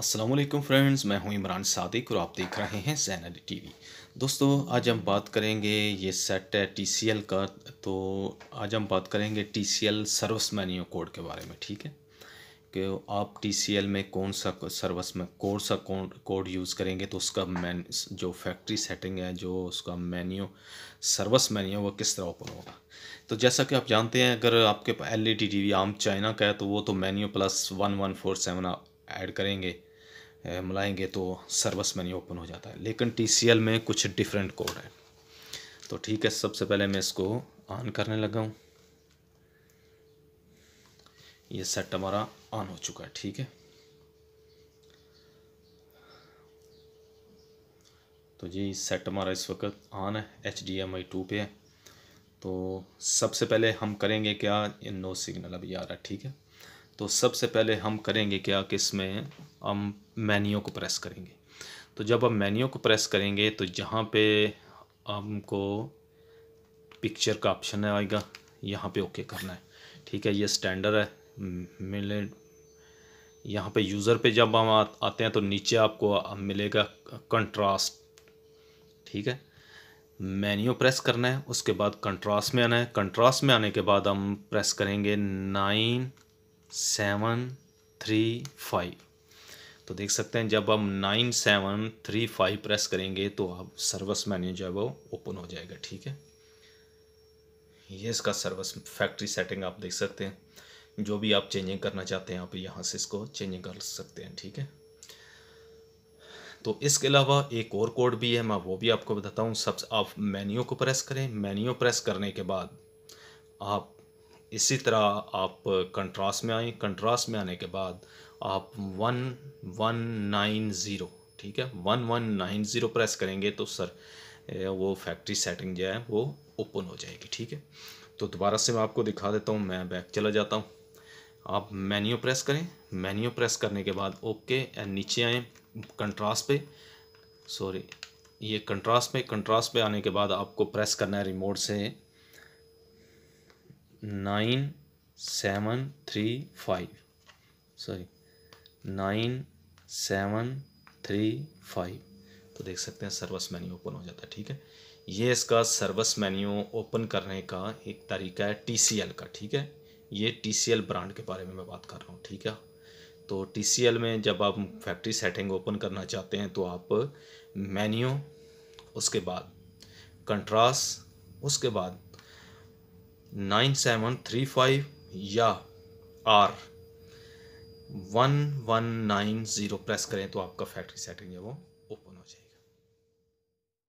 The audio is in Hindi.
असलम फ्रेंड्स मैं हूं इमरान सादिक और आप देख रहे हैं टी टीवी दोस्तों आज हम बात करेंगे ये सेट है एल का तो आज हम बात करेंगे T C L service menu code के बारे में ठीक है कि आप एल में कौन सा सर्विस में कोड सा कोड यूज़ करेंगे तो उसका मैन जो फैक्ट्री सेटिंग है जो उसका मेन्यू सर्विस मेन्यू वो किस तरह ओपन होगा तो जैसा कि आप जानते हैं अगर आपके L E D T V आम चाइना का है तो वो तो menu plus one one four seven add करेंगे मिलाएंगे तो सर्विस मैन्यू ओपन हो जाता है लेकिन टी में कुछ डिफरेंट कोड है तो ठीक है सबसे पहले मैं इसको ऑन करने लगा हूँ ये सेट हमारा ऑन हो चुका है ठीक है तो जी सेट हमारा इस वक्त ऑन है H D M I two पे है तो सबसे पहले हम करेंगे क्या ये नो सिग्नल अभी आ रहा है ठीक है तो सबसे पहले हम करेंगे क्या कि इसमें हम मेन्यू को प्रेस करेंगे तो जब हम मैन्यू को प्रेस करेंगे तो जहाँ पे हमको पिक्चर का ऑप्शन आएगा यहाँ पे ओके करना है ठीक है ये स्टैंडर्ड है मिले यहाँ पे यूज़र पे जब हम आते हैं तो नीचे आपको मिलेगा कंट्रास्ट ठीक है मैन्यू प्रेस करना है उसके बाद कंट्रास्ट में आना है कंट्रास्ट में आने के बाद हम प्रेस करेंगे नाइन सेवन थ्री फाइव तो देख सकते हैं जब हम nine seven three five press करेंगे तो आप सर्विस मैन्यू जो है वो ओपन हो जाएगा ठीक है ये इसका सर्विस फैक्ट्री सेटिंग आप देख सकते हैं जो भी आप चेंजिंग करना चाहते हैं आप यहाँ से इसको चेंजिंग कर सकते हैं ठीक है तो इसके अलावा एक और कोड भी है मैं वो भी आपको बताता हूँ सब आप मेन्यू को प्रेस करें मेन्यू प्रेस करने के बाद आप इसी तरह आप कंट्रास्ट में आएँ कंट्रास्ट में आने के बाद आप वन वन नाइन ज़ीरो ठीक है one one nine zero press करेंगे तो सर वो फैक्ट्री सेटिंग जो है वो ओपन हो जाएगी ठीक है तो दोबारा से मैं आपको दिखा देता हूँ मैं बैक चला जाता हूँ आप मेन्यू प्रेस करें मेन्यू प्रेस करने के बाद ओके एंड नीचे आएँ कंट्रास्ट पे सॉरी ये कंट्रास्ट पे कंट्रास्ट पे आने के बाद आपको प्रेस करना है रिमोट से nine seven three five sorry nine seven three five तो देख सकते हैं सर्वस मेन्यू ओपन हो जाता है ठीक है ये इसका सर्वस मेन्यू ओपन करने का एक तरीका है टी का ठीक है ये टी ब्रांड के बारे में मैं बात कर रहा हूँ ठीक है तो टी में जब आप फैक्ट्री सेटिंग ओपन करना चाहते हैं तो आप मेन्यू उसके बाद कंट्रास उसके बाद नाइन सेवन थ्री फाइव या or one one nine zero press करें तो आपका फैक्ट्री सेटिंग है वो